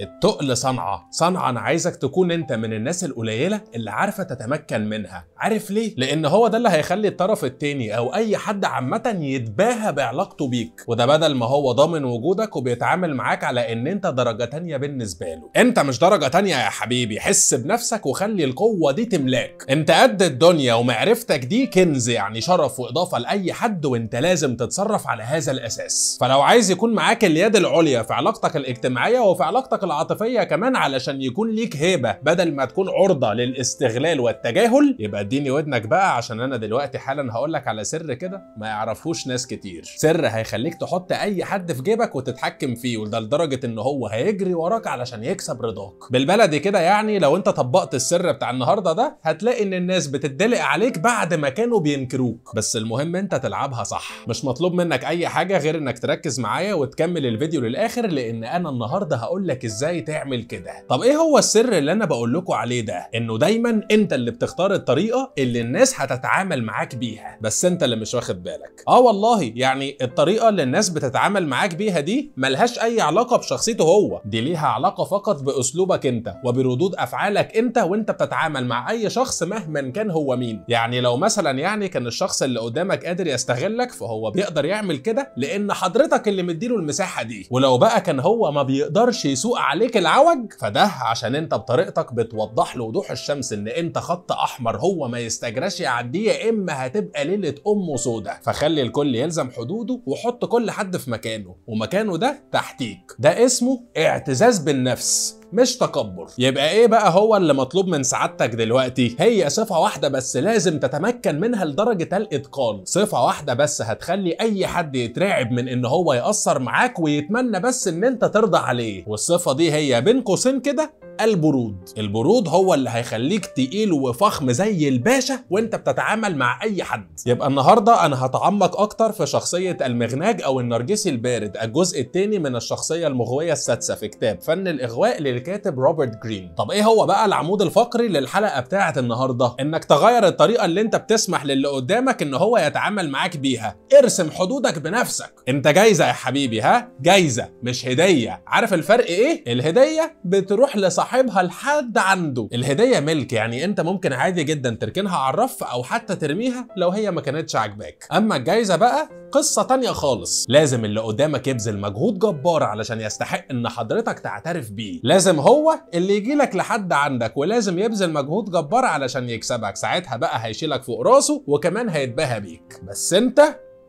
التقل صنعة صنعة أنا عايزك تكون أنت من الناس القليلة اللي عارفة تتمكن منها عارف ليه؟ لأن هو ده اللي هيخلي الطرف التاني أو أي حد عامة يتباهى بعلاقته بيك وده بدل ما هو ضامن وجودك وبيتعامل معاك على أن أنت درجة تانية بالنسبة له أنت مش درجة تانية يا حبيبي حس بنفسك وخلي القوة دي تملاك أنت قد الدنيا ومعرفتك دي كنز يعني شرف وإضافة لأي حد وأنت لازم تتصرف على هذا الأساس فلو عايز يكون معاك اليد العليا في علاقتك الاجتماعية وفي علاقتك العاطفيه كمان علشان يكون ليك هيبه بدل ما تكون عرضه للاستغلال والتجاهل يبقى اديني ودنك بقى عشان انا دلوقتي حالا هقول لك على سر كده ما يعرفوش ناس كتير سر هيخليك تحط اي حد في جيبك وتتحكم فيه وده لدرجه ان هو هيجري وراك علشان يكسب رضاك بالبلدي كده يعني لو انت طبقت السر بتاع النهارده ده هتلاقي ان الناس بتدلق عليك بعد ما كانوا بينكروك بس المهم انت تلعبها صح مش مطلوب منك اي حاجه غير انك تركز معايا وتكمل الفيديو للاخر لان انا النهارده هقول لك ازاي تعمل كده طب ايه هو السر اللي انا بقول لكم عليه ده انه دايما انت اللي بتختار الطريقه اللي الناس هتتعامل معاك بيها بس انت اللي مش واخد بالك اه والله يعني الطريقه اللي الناس بتتعامل معاك بيها دي ملهاش اي علاقه بشخصيته هو دي ليها علاقه فقط باسلوبك انت وبردود افعالك انت وانت بتتعامل مع اي شخص مهما كان هو مين يعني لو مثلا يعني كان الشخص اللي قدامك قادر يستغلك فهو بيقدر يعمل كده لان حضرتك اللي مديله المساحه دي ولو بقى كان هو ما بيقدرش يسوق عليك العوج فده عشان انت بطريقتك بتوضح له وضوح الشمس ان انت خط احمر هو ما يستجراش يعديه يا اما هتبقى ليله امه سودة فخلي الكل يلزم حدوده وحط كل حد في مكانه ومكانه ده تحتيك ده اسمه اعتزاز بالنفس مش تكبر يبقى ايه بقى هو اللي مطلوب من سعادتك دلوقتي هي صفه واحده بس لازم تتمكن منها لدرجه الاتقان صفه واحده بس هتخلي اي حد يترعب من ان هو ياثر معاك ويتمنى بس ان انت ترضى عليه والصفه دي هي بين قوسين كده البرود البرود هو اللي هيخليك تقيل وفخم زي الباشا وانت بتتعامل مع اي حد يبقى النهارده انا هتعمق اكتر في شخصيه المغناج او النرجسي البارد الجزء الثاني من الشخصيه المغويه السادسه في كتاب فن الاغواء للكاتب روبرت جرين طب ايه هو بقى العمود الفقري للحلقه بتاعه النهارده انك تغير الطريقه اللي انت بتسمح للي قدامك ان هو يتعامل معاك بيها ارسم حدودك بنفسك انت جايزه يا حبيبي ها جايزه مش هديه عارف الفرق ايه الهديه بتروح لصح صاحبها لحد عنده الهديه ملك يعني انت ممكن عادي جدا تركنها على الرف او حتى ترميها لو هي ما كانتش عاجباك اما الجايزه بقى قصه تانية خالص لازم اللي قدامك يبذل مجهود جبار علشان يستحق ان حضرتك تعترف بيه لازم هو اللي يجي لك لحد عندك ولازم يبذل مجهود جبار علشان يكسبك ساعتها بقى هيشيلك فوق راسه وكمان هيتباهى بيك بس انت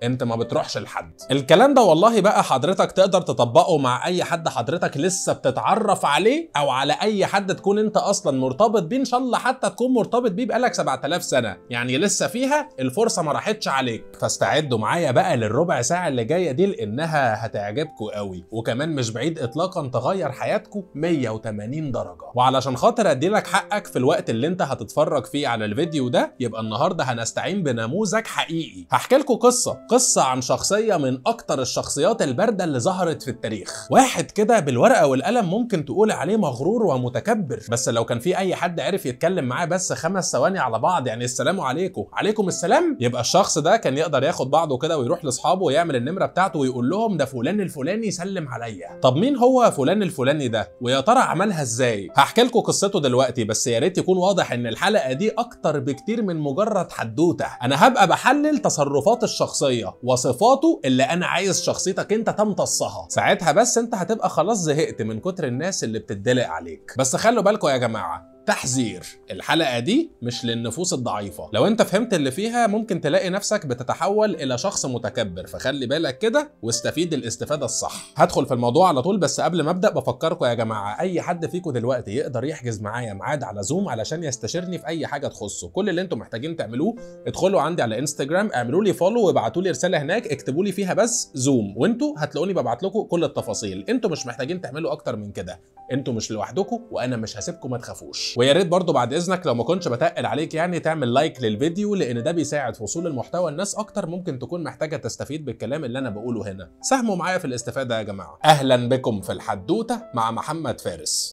انت ما بتروحش لحد الكلام ده والله بقى حضرتك تقدر تطبقه مع اي حد حضرتك لسه بتتعرف عليه او على اي حد تكون انت اصلا مرتبط بيه ان شاء الله حتى تكون مرتبط بيه بقالك 7000 سنه يعني لسه فيها الفرصه ما راحتش عليك فاستعدوا معايا بقى للربع ساعه اللي جايه دي لانها هتعجبكم قوي وكمان مش بعيد اطلاقا تغير حياتكم 180 درجه وعلشان خاطر ادي لك حقك في الوقت اللي انت هتتفرج فيه على الفيديو ده يبقى النهارده هنستعين بنموذج حقيقي هحكي لكم قصه قصة عن شخصية من أكتر الشخصيات الباردة اللي ظهرت في التاريخ واحد كده بالورقة والقلم ممكن تقول عليه مغرور ومتكبر بس لو كان في أي حد عرف يتكلم معاه بس خمس ثواني على بعض يعني السلام عليكم عليكم السلام يبقى الشخص ده كان يقدر ياخد بعضه كده ويروح لاصحابه ويعمل النمرة بتاعته ويقول لهم ده فلان الفلاني سلم عليا طب مين هو فلان الفلاني ده ويا ترى عملها ازاي هحكي لكم قصته دلوقتي بس يا ريت يكون واضح ان الحلقة دي أكتر بكتير من مجرد حدوتة أنا هبقى بحلل تصرفات الشخصية الشخصيه وصفاته اللي انا عايز شخصيتك انت تمتصها ساعتها بس انت هتبقى خلاص زهقت من كتر الناس اللي بتدلق عليك بس خلوا بالكم يا جماعه تحذير الحلقه دي مش للنفوس الضعيفه لو انت فهمت اللي فيها ممكن تلاقي نفسك بتتحول الى شخص متكبر فخلي بالك كده واستفيد الاستفاده الصح هدخل في الموضوع على طول بس قبل ما ابدا بفكركم يا جماعه اي حد فيكم دلوقتي يقدر يحجز معايا ميعاد على زوم علشان يستشيرني في اي حاجه تخصه كل اللي انتم محتاجين تعملوه ادخلوا عندي على انستجرام اعملوا لي فولو وابعتوا لي رساله هناك اكتبوا لي فيها بس زوم وانتم هتلاقوني ببعت لكم كل التفاصيل انتم مش محتاجين تعملوا اكتر من كده انتم مش لوحدكم وانا مش هسيبكم ما تخافوش ويا ريت برضه بعد اذنك لو ما كنتش بتقل عليك يعني تعمل لايك للفيديو لان ده بيساعد في وصول المحتوى لناس اكتر ممكن تكون محتاجه تستفيد بالكلام اللي انا بقوله هنا ساهموا معايا في الاستفاده يا جماعه اهلا بكم في الحدوته مع محمد فارس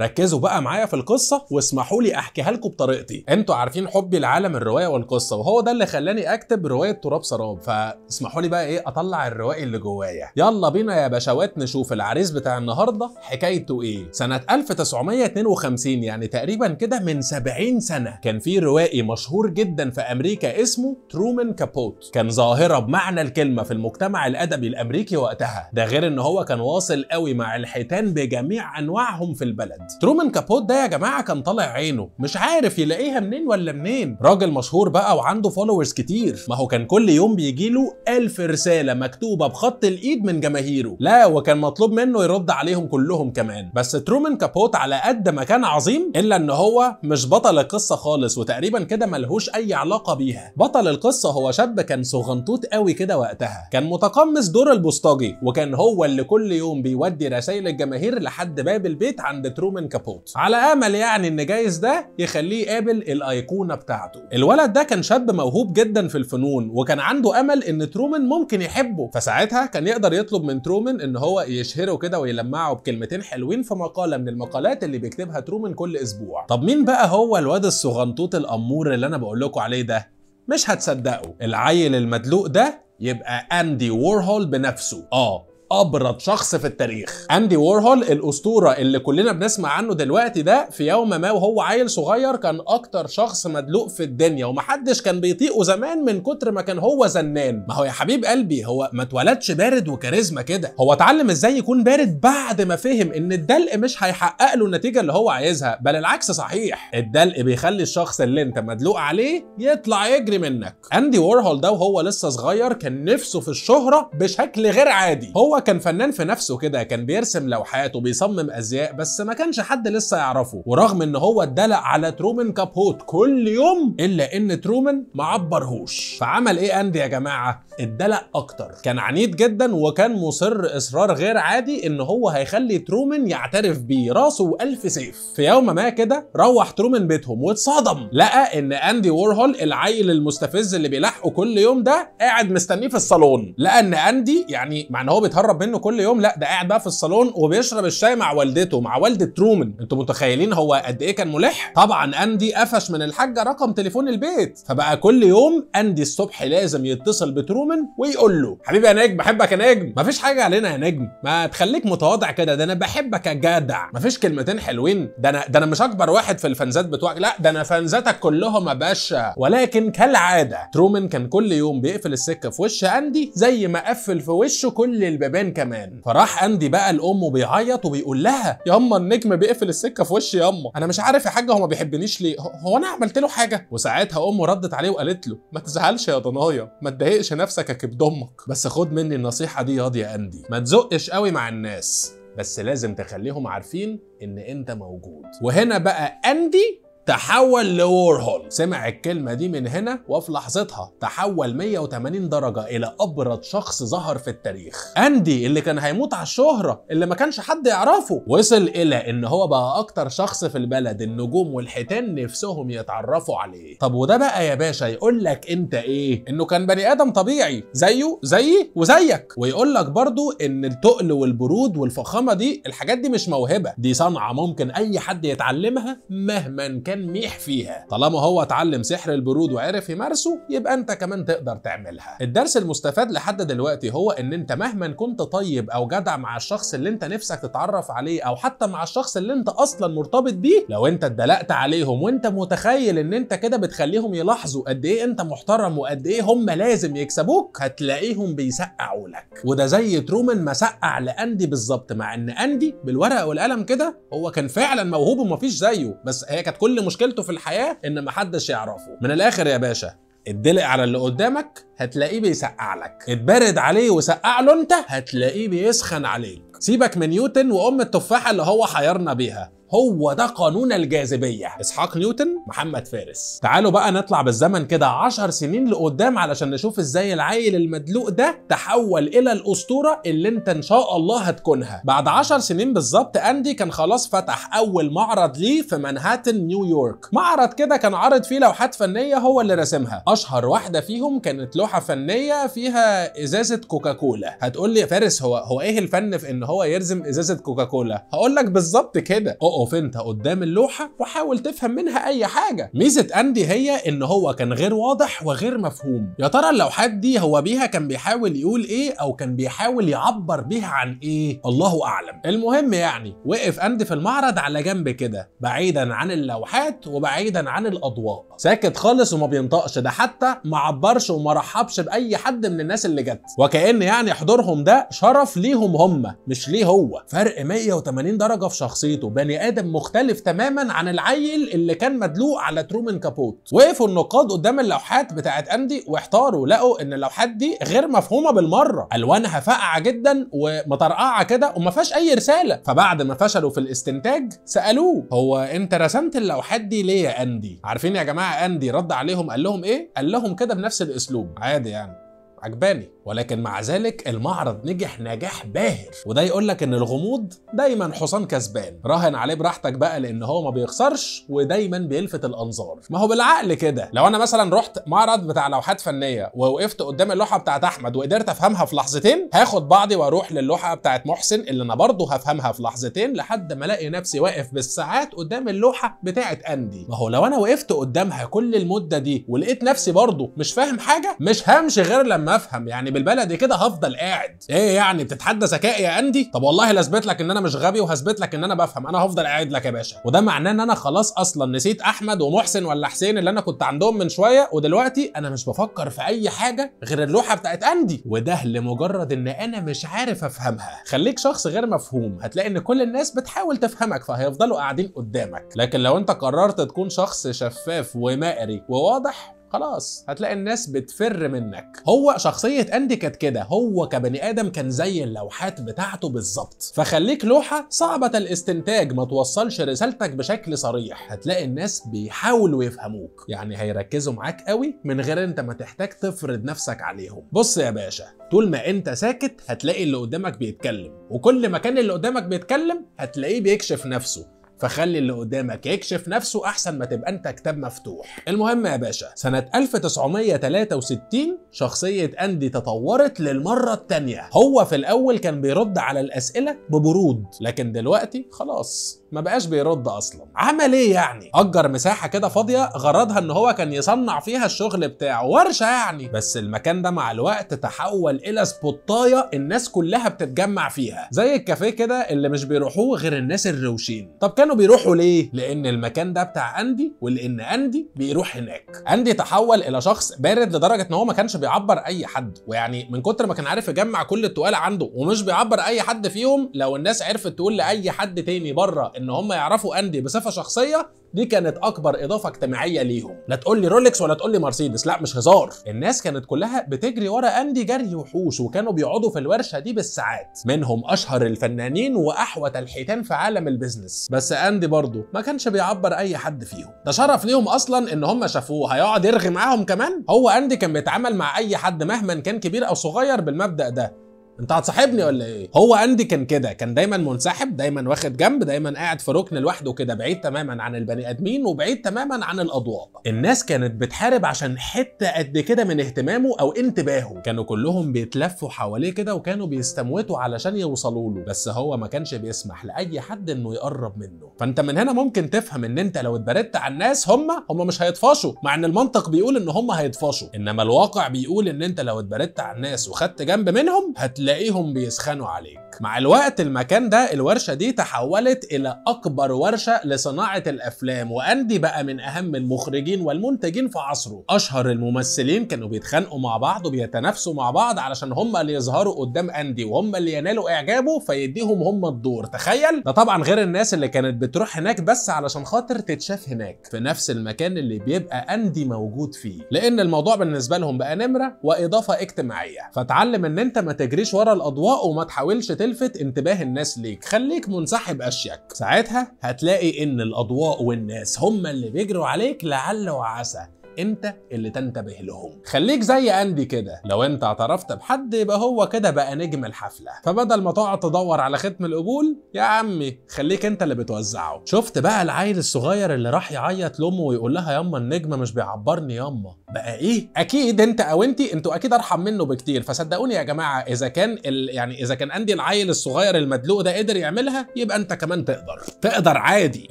ركزوا بقى معايا في القصه واسمحوا لي احكيها لكم بطريقتي انتوا عارفين حبي لعالم الروايه والقصه وهو ده اللي خلاني اكتب روايه تراب سراب فاسمحوا لي بقى ايه اطلع الروائي اللي جوايا يلا بينا يا باشوات نشوف العريس بتاع النهارده حكايته ايه سنه 1952 يعني تقريبا كده من 70 سنه كان في روائي مشهور جدا في امريكا اسمه ترومان كابوت كان ظاهره بمعنى الكلمه في المجتمع الادبي الامريكي وقتها ده غير ان هو كان واصل قوي مع الحيتان بجميع انواعهم في البلد ترومان كابوت ده يا جماعه كان طالع عينه مش عارف يلاقيها منين ولا منين راجل مشهور بقى وعنده فولورز كتير ما هو كان كل يوم بيجي له 1000 رساله مكتوبه بخط الايد من جماهيره لا وكان مطلوب منه يرد عليهم كلهم كمان بس ترومان كابوت على قد ما كان عظيم الا ان هو مش بطل القصه خالص وتقريبا كده ملهوش اي علاقه بيها بطل القصه هو شاب كان صغنطوط قوي كده وقتها كان متقمص دور البوسطجي وكان هو اللي كل يوم بيودي رسائل الجماهير لحد باب البيت عند ترومان ترومان كابوت على امل يعني ان جايز ده يخليه يقابل الايقونه بتاعته الولد ده كان شاب موهوب جدا في الفنون وكان عنده امل ان ترومان ممكن يحبه فساعتها كان يقدر يطلب من ترومان ان هو يشهره كده ويلمعه بكلمتين حلوين في مقاله من المقالات اللي بيكتبها ترومان كل اسبوع طب مين بقى هو الواد الصغنطوط الامور اللي انا بقول لكم عليه ده مش هتصدقوا العيل المدلوق ده يبقى اندي وورهول بنفسه اه ابرد شخص في التاريخ اندي وورهول الاسطوره اللي كلنا بنسمع عنه دلوقتي ده في يوم ما وهو عيل صغير كان اكتر شخص مدلوق في الدنيا ومحدش كان بيطيقه زمان من كتر ما كان هو زنان ما هو يا حبيب قلبي هو ما اتولدش بارد وكاريزما كده هو اتعلم ازاي يكون بارد بعد ما فهم ان الدلق مش هيحقق له النتيجه اللي هو عايزها بل العكس صحيح الدلق بيخلي الشخص اللي انت مدلوق عليه يطلع يجري منك اندي وورهول ده وهو لسه صغير كان نفسه في الشهره بشكل غير عادي هو هو كان فنان في نفسه كده كان بيرسم لوحات وبيصمم ازياء بس ما كانش حد لسه يعرفه ورغم ان هو اتدلق على ترومان كابوت كل يوم الا ان ترومان ما عبرهوش فعمل ايه اندي يا جماعه اتدلق اكتر كان عنيد جدا وكان مصر اصرار غير عادي ان هو هيخلي ترومان يعترف بيه راسه والف سيف في يوم ما كده روح ترومان بيتهم واتصدم لقى ان اندي وورهول العيل المستفز اللي بيلاحقه كل يوم ده قاعد مستنيه في الصالون لقى ان اندي يعني مع ان هو بيتهرب بيهرب منه كل يوم لا ده قاعد بقى في الصالون وبيشرب الشاي مع والدته مع والده ترومان انتوا متخيلين هو قد ايه كان ملح طبعا اندي قفش من الحاجه رقم تليفون البيت فبقى كل يوم اندي الصبح لازم يتصل بترومان ويقول له حبيبي يا نجم بحبك يا نجم مفيش حاجه علينا يا نجم ما تخليك متواضع كده ده انا بحبك يا جدع مفيش كلمتين حلوين ده انا ده انا مش اكبر واحد في الفانزات بتوعك لا ده انا فانزاتك كلهم يا باشا ولكن كالعاده ترومان كان كل يوم بيقفل السكه في وش اندي زي ما قفل في وشه كل البيبان تعبان كمان فراح اندي بقى لامه بيعيط وبيقول لها ياما النجم بيقفل السكه في وشي ياما انا مش عارف يا حاجه هو ما بيحبنيش ليه هو انا عملت له حاجه وساعتها امه ردت عليه وقالت له ما تزعلش يا ضنايا ما تضايقش نفسك يا كبد امك بس خد مني النصيحه دي ياض يا اندي ما تزقش قوي مع الناس بس لازم تخليهم عارفين ان انت موجود وهنا بقى اندي تحول لورهول سمع الكلمة دي من هنا وفي لحظتها تحول 180 درجة إلى أبرد شخص ظهر في التاريخ أندي اللي كان هيموت على الشهرة اللي ما كانش حد يعرفه وصل إلى إن هو بقى أكتر شخص في البلد النجوم والحيتان نفسهم يتعرفوا عليه طب وده بقى يا باشا يقول لك أنت إيه إنه كان بني آدم طبيعي زيه زيي وزيك ويقول لك برضو إن التقل والبرود والفخامة دي الحاجات دي مش موهبة دي صنعة ممكن أي حد يتعلمها مهما كان تلميح فيها طالما هو اتعلم سحر البرود وعرف يمارسه يبقى انت كمان تقدر تعملها الدرس المستفاد لحد دلوقتي هو ان انت مهما كنت طيب او جدع مع الشخص اللي انت نفسك تتعرف عليه او حتى مع الشخص اللي انت اصلا مرتبط بيه لو انت اتدلقت عليهم وانت متخيل ان انت كده بتخليهم يلاحظوا قد ايه انت محترم وقد ايه هم لازم يكسبوك هتلاقيهم بيسقعوا لك وده زي ترومان ما سقع لاندي بالظبط مع ان اندي بالورقه والقلم كده هو كان فعلا موهوب ومفيش زيه بس هي كانت كل مشكلته في الحياه ان محدش يعرفه من الاخر يا باشا اتدلق على اللي قدامك هتلاقيه بيسقع لك اتبرد عليه وسقع له انت هتلاقيه بيسخن عليك سيبك من نيوتن وام التفاحه اللي هو حيرنا بيها هو ده قانون الجاذبيه اسحاق نيوتن محمد فارس تعالوا بقى نطلع بالزمن كده 10 سنين لقدام علشان نشوف ازاي العيل المدلوق ده تحول الى الاسطوره اللي انت ان شاء الله هتكونها بعد 10 سنين بالظبط اندي كان خلاص فتح اول معرض ليه في مانهاتن نيويورك معرض كده كان عارض فيه لوحات فنيه هو اللي راسمها اشهر واحده فيهم كانت لوحه فنيه فيها ازازه كوكاكولا هتقول لي يا فارس هو هو ايه الفن في ان هو يرسم ازازه كوكاكولا هقول لك بالظبط كده اقف انت قدام اللوحه وحاول تفهم منها اي حاجه ميزه اندي هي ان هو كان غير واضح وغير مفهوم يا ترى اللوحات دي هو بيها كان بيحاول يقول ايه او كان بيحاول يعبر بيها عن ايه الله اعلم المهم يعني وقف اندي في المعرض على جنب كده بعيدا عن اللوحات وبعيدا عن الاضواء ساكت خالص وما بينطقش ده حتى ما عبرش وما رحبش باي حد من الناس اللي جت وكان يعني حضورهم ده شرف ليهم هم مش ليه هو فرق 180 درجه في شخصيته بني ادم مختلف تماما عن العيل اللي كان مدلوق على ترومان كابوت وقفوا النقاد قدام اللوحات بتاعت اندي واحتاروا لقوا ان اللوحات دي غير مفهومه بالمره الوانها فاقعه جدا ومطرقعه كده وما فيهاش اي رساله فبعد ما فشلوا في الاستنتاج سالوه هو انت رسمت اللوحات دي ليه يا اندي عارفين يا جماعه اندي رد عليهم قال لهم ايه قال لهم كده بنفس الاسلوب عادي يعني عجباني ولكن مع ذلك المعرض نجح نجاح باهر وده يقول لك ان الغموض دايما حصان كسبان راهن عليه براحتك بقى لان هو ما بيخسرش ودايما بيلفت الانظار ما هو بالعقل كده لو انا مثلا رحت معرض بتاع لوحات فنيه ووقفت قدام اللوحه بتاعت احمد وقدرت افهمها في لحظتين هاخد بعضي واروح للوحه بتاعت محسن اللي انا برضه هفهمها في لحظتين لحد ما الاقي نفسي واقف بالساعات قدام اللوحه بتاعت اندي ما هو لو انا وقفت قدامها كل المده دي ولقيت نفسي برضه مش فاهم حاجه مش همشي غير لما افهم يعني بالبلدي كده هفضل قاعد ايه يعني بتتحدى ذكائي يا اندي طب والله لاثبت لك ان انا مش غبي وهثبت لك ان انا بفهم انا هفضل قاعد لك يا باشا وده معناه ان انا خلاص اصلا نسيت احمد ومحسن ولا حسين اللي انا كنت عندهم من شويه ودلوقتي انا مش بفكر في اي حاجه غير اللوحه بتاعت اندي وده لمجرد ان انا مش عارف افهمها خليك شخص غير مفهوم هتلاقي ان كل الناس بتحاول تفهمك فهيفضلوا قاعدين قدامك لكن لو انت قررت تكون شخص شفاف ومائري وواضح خلاص هتلاقي الناس بتفر منك هو شخصيه اندي كانت كده هو كبني ادم كان زي اللوحات بتاعته بالظبط فخليك لوحه صعبه الاستنتاج ما توصلش رسالتك بشكل صريح هتلاقي الناس بيحاولوا يفهموك يعني هيركزوا معاك قوي من غير انت ما تحتاج تفرض نفسك عليهم بص يا باشا طول ما انت ساكت هتلاقي اللي قدامك بيتكلم وكل ما كان اللي قدامك بيتكلم هتلاقيه بيكشف نفسه فخلي اللي قدامك يكشف نفسه احسن ما تبقى انت كتاب مفتوح المهم يا باشا سنة 1963 شخصية اندي تطورت للمرة التانية هو في الاول كان بيرد على الاسئلة ببرود لكن دلوقتي خلاص ما بقاش بيرد اصلا عمل ايه يعني اجر مساحه كده فاضيه غرضها ان هو كان يصنع فيها الشغل بتاعه ورشه يعني بس المكان ده مع الوقت تحول الى سبوتايه الناس كلها بتتجمع فيها زي الكافيه كده اللي مش بيروحوه غير الناس الروشين طب كانوا بيروحوا ليه لان المكان ده بتاع اندي ولان اندي بيروح هناك اندي تحول الى شخص بارد لدرجه ان هو ما كانش بيعبر اي حد ويعني من كتر ما كان عارف يجمع كل التقال عنده ومش بيعبر اي حد فيهم لو الناس عرفت تقول لاي حد تاني بره ان هم يعرفوا اندي بصفه شخصيه دي كانت اكبر اضافه اجتماعيه ليهم لا تقول لي رولكس ولا تقول لي مرسيدس لا مش هزار الناس كانت كلها بتجري ورا اندي جري وحوش وكانوا بيقعدوا في الورشه دي بالساعات منهم اشهر الفنانين واحوت الحيتان في عالم البيزنس بس اندي برضه ما كانش بيعبر اي حد فيهم ده شرف ليهم اصلا ان هم شافوه هيقعد يرغي معاهم كمان هو اندي كان بيتعامل مع اي حد مهما كان كبير او صغير بالمبدا ده انت هتصاحبني ولا ايه هو اندي كان كده كان دايما منسحب دايما واخد جنب دايما قاعد في ركن لوحده كده بعيد تماما عن البني ادمين وبعيد تماما عن الاضواء الناس كانت بتحارب عشان حته قد كده من اهتمامه او انتباهه كانوا كلهم بيتلفوا حواليه كده وكانوا بيستموتوا علشان يوصلوا له بس هو ما كانش بيسمح لاي حد انه يقرب منه فانت من هنا ممكن تفهم ان انت لو اتبردت على الناس هم هم مش هيطفشوا مع ان المنطق بيقول ان هم هيطفشوا انما الواقع بيقول ان انت لو اتبردت على الناس وخدت جنب منهم هتلاقي تلاقيهم بيسخنوا عليك مع الوقت المكان ده الورشة دي تحولت إلى أكبر ورشة لصناعة الأفلام وأندي بقى من أهم المخرجين والمنتجين في عصره أشهر الممثلين كانوا بيتخانقوا مع بعض وبيتنافسوا مع بعض علشان هم اللي يظهروا قدام أندي وهم اللي ينالوا إعجابه فيديهم هم الدور تخيل ده طبعا غير الناس اللي كانت بتروح هناك بس علشان خاطر تتشاف هناك في نفس المكان اللي بيبقى أندي موجود فيه لأن الموضوع بالنسبة لهم بقى نمرة وإضافة اجتماعية فتعلم إن أنت ما تجريش ورا الأضواء وما تحاولش تلفت انتباه الناس ليك خليك منسحب اشيك ساعتها هتلاقي ان الاضواء والناس هم اللي بيجروا عليك لعل وعسى انت اللي تنتبه لهم خليك زي اندي كده لو انت اعترفت بحد يبقى هو كده بقى نجم الحفله فبدل ما تقعد تدور على ختم القبول يا عمي خليك انت اللي بتوزعه شفت بقى العيل الصغير اللي راح يعيط لامه ويقول لها ياما النجم مش بيعبرني ياما بقى ايه اكيد انت او انت انتوا اكيد ارحم منه بكتير فصدقوني يا جماعه اذا كان ال... يعني اذا كان اندي العيل الصغير المدلوق ده قدر يعملها يبقى انت كمان تقدر تقدر عادي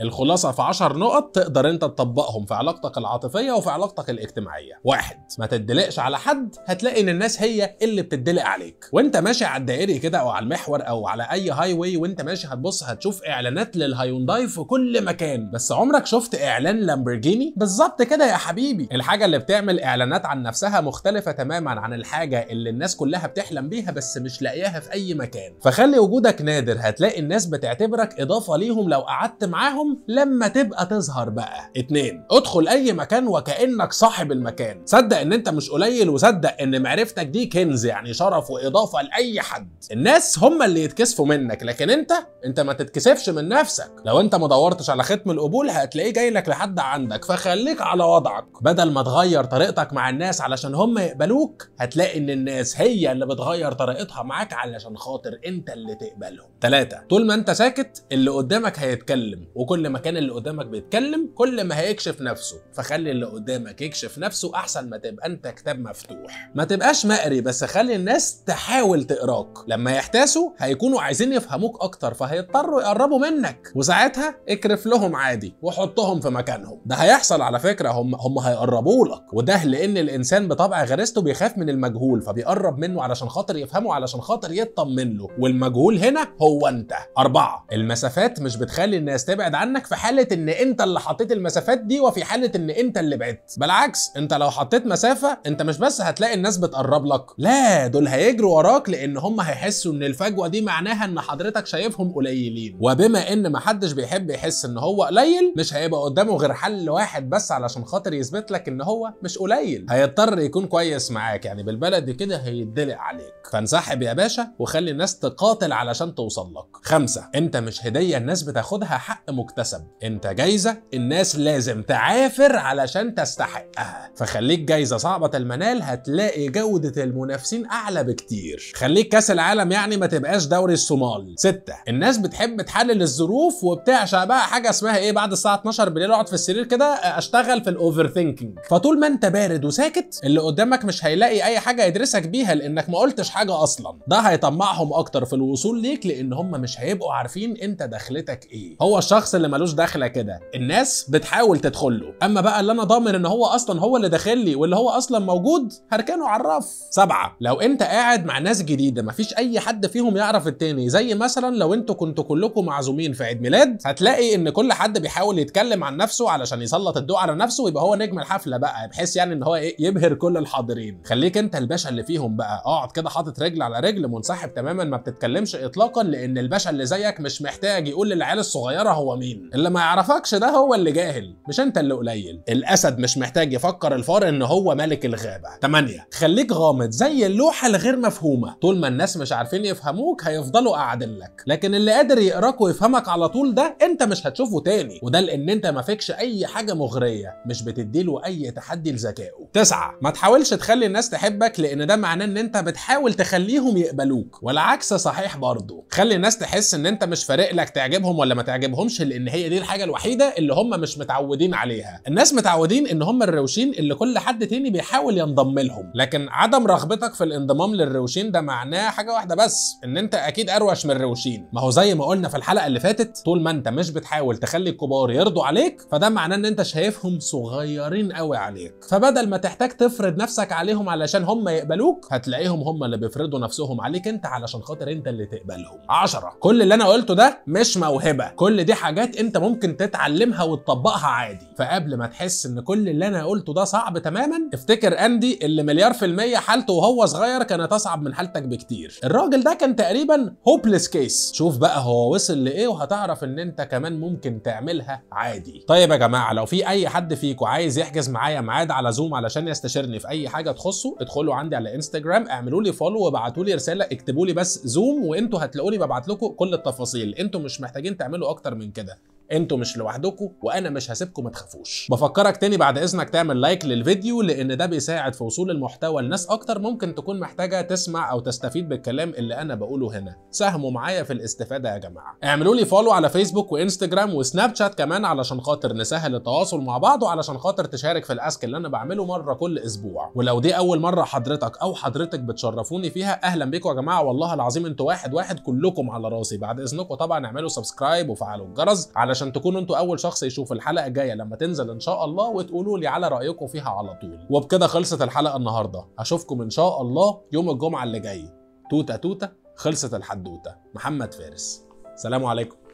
الخلاصه في 10 نقط تقدر انت تطبقهم في علاقتك العاطفيه وفي علاقتك علاقاتك الاجتماعيه واحد ما تدلقش على حد هتلاقي ان الناس هي اللي بتدلق عليك وانت ماشي على الدائري كده او على المحور او على اي هاي واي وانت ماشي هتبص هتشوف اعلانات للهيونداي في كل مكان بس عمرك شفت اعلان لامبرجيني بالظبط كده يا حبيبي الحاجه اللي بتعمل اعلانات عن نفسها مختلفه تماما عن الحاجه اللي الناس كلها بتحلم بيها بس مش لاقياها في اي مكان فخلي وجودك نادر هتلاقي الناس بتعتبرك اضافه ليهم لو قعدت معاهم لما تبقى تظهر بقى اتنين ادخل اي مكان وكانه انك صاحب المكان صدق ان انت مش قليل وصدق ان معرفتك دي كنز يعني شرف واضافه لاي حد الناس هم اللي يتكسفوا منك لكن انت انت ما تتكسفش من نفسك لو انت ما دورتش على ختم القبول هتلاقيه جاي لك لحد عندك فخليك على وضعك بدل ما تغير طريقتك مع الناس علشان هم يقبلوك هتلاقي ان الناس هي اللي بتغير طريقتها معاك علشان خاطر انت اللي تقبلهم ثلاثة طول ما انت ساكت اللي قدامك هيتكلم وكل ما كان اللي قدامك بيتكلم كل ما هيكشف نفسه فخلي اللي قدامك قدامك يكشف نفسه احسن ما تبقى انت كتاب مفتوح ما تبقاش مقري بس خلي الناس تحاول تقراك لما يحتاسوا هيكونوا عايزين يفهموك اكتر فهيضطروا يقربوا منك وساعتها اكرف لهم عادي وحطهم في مكانهم ده هيحصل على فكره هم هم هيقربوا لك وده لان الانسان بطبع غريزته بيخاف من المجهول فبيقرب منه علشان خاطر يفهمه علشان خاطر يطمن له والمجهول هنا هو انت أربعة المسافات مش بتخلي الناس تبعد عنك في حالة إن أنت اللي حطيت المسافات دي وفي حالة إن أنت اللي بعدت بالعكس انت لو حطيت مسافه انت مش بس هتلاقي الناس بتقرب لك لا دول هيجروا وراك لان هم هيحسوا ان الفجوه دي معناها ان حضرتك شايفهم قليلين وبما ان محدش بيحب يحس ان هو قليل مش هيبقى قدامه غير حل واحد بس علشان خاطر يثبت لك ان هو مش قليل هيضطر يكون كويس معاك يعني بالبلدي كده هيدلق عليك فانسحب يا باشا وخلي الناس تقاتل علشان توصل لك خمسة انت مش هدية الناس بتاخدها حق مكتسب انت جايزة الناس لازم تعافر علشان تستحق حقها فخليك جايزه صعبه المنال هتلاقي جوده المنافسين اعلى بكتير خليك كاس العالم يعني ما تبقاش دوري الصومال ستة الناس بتحب تحلل الظروف وبتعشق بقى حاجه اسمها ايه بعد الساعه 12 بالليل اقعد في السرير كده اشتغل في الاوفر ثينكينج فطول ما انت بارد وساكت اللي قدامك مش هيلاقي اي حاجه يدرسك بيها لانك ما قلتش حاجه اصلا ده هيطمعهم اكتر في الوصول ليك لان هم مش هيبقوا عارفين انت دخلتك ايه هو الشخص اللي ملوش دخله كده الناس بتحاول تدخله اما بقى اللي انا ضامن ان هو هو اصلا هو اللي داخل لي واللي هو اصلا موجود هركنه على الرف سبعة لو انت قاعد مع ناس جديده مفيش اي حد فيهم يعرف التاني زي مثلا لو انتوا كنتوا كلكم معزومين في عيد ميلاد هتلاقي ان كل حد بيحاول يتكلم عن نفسه علشان يسلط الضوء على نفسه ويبقى هو نجم الحفله بقى بحيث يعني ان هو ايه يبهر كل الحاضرين خليك انت الباشا اللي فيهم بقى اقعد كده حاطط رجل على رجل منسحب تماما ما بتتكلمش اطلاقا لان الباشا اللي زيك مش محتاج يقول للعيال الصغيره هو مين اللي ما يعرفكش ده هو اللي جاهل مش انت اللي قليل الاسد مش محتاج محتاج يفكر الفار ان هو ملك الغابه 8 خليك غامض زي اللوحه الغير مفهومه طول ما الناس مش عارفين يفهموك هيفضلوا قاعدين لك لكن اللي قادر يقراك ويفهمك على طول ده انت مش هتشوفه تاني وده لان انت ما فيكش اي حاجه مغريه مش بتديله اي تحدي لذكائه 9 ما تحاولش تخلي الناس تحبك لان ده معناه ان انت بتحاول تخليهم يقبلوك والعكس صحيح برضه خلي الناس تحس ان انت مش فارق لك تعجبهم ولا ما تعجبهمش لان هي دي الحاجه الوحيده اللي هم مش متعودين عليها الناس متعودين ان هم هم الروشين اللي كل حد تاني بيحاول ينضم لهم لكن عدم رغبتك في الانضمام للروشين ده معناه حاجه واحده بس ان انت اكيد اروش من الروشين ما هو زي ما قلنا في الحلقه اللي فاتت طول ما انت مش بتحاول تخلي الكبار يرضوا عليك فده معناه ان انت شايفهم صغيرين قوي عليك فبدل ما تحتاج تفرض نفسك عليهم علشان هم يقبلوك هتلاقيهم هم اللي بيفرضوا نفسهم عليك انت علشان خاطر انت اللي تقبلهم عشرة كل اللي انا قلته ده مش موهبه كل دي حاجات انت ممكن تتعلمها وتطبقها عادي فقبل ما تحس ان كل اللي انا قلته ده صعب تماما افتكر اندي اللي مليار في المية حالته وهو صغير كانت اصعب من حالتك بكتير الراجل ده كان تقريبا هوبلس كيس شوف بقى هو وصل لايه وهتعرف ان انت كمان ممكن تعملها عادي طيب يا جماعه لو في اي حد فيكم عايز يحجز معايا معاد على زوم علشان يستشيرني في اي حاجه تخصه ادخلوا عندي على انستجرام اعملوا لي فولو وابعتوا لي رساله اكتبوا لي بس زوم وانتوا هتلاقوني ببعت لكم كل التفاصيل انتوا مش محتاجين تعملوا اكتر من كده انتوا مش لوحدكم وانا مش هسيبكم ما تخافوش بفكرك تاني بعد اذنك تعمل لايك للفيديو لان ده بيساعد في وصول المحتوى لناس اكتر ممكن تكون محتاجه تسمع او تستفيد بالكلام اللي انا بقوله هنا ساهموا معايا في الاستفاده يا جماعه اعملوا لي فولو على فيسبوك وانستجرام وسناب شات كمان علشان خاطر نسهل التواصل مع بعض وعلشان خاطر تشارك في الاسك اللي انا بعمله مره كل اسبوع ولو دي اول مره حضرتك او حضرتك بتشرفوني فيها اهلا بيكم يا جماعه والله العظيم انتوا واحد واحد كلكم على راسي بعد اذنكم طبعا اعملوا سبسكرايب وفعلوا الجرس علشان عشان تكونوا انتوا اول شخص يشوف الحلقه الجايه لما تنزل ان شاء الله وتقولوا لي على رايكم فيها على طول وبكده خلصت الحلقه النهارده اشوفكم ان شاء الله يوم الجمعه اللي جاي توتا توتا خلصت الحدوته محمد فارس سلام عليكم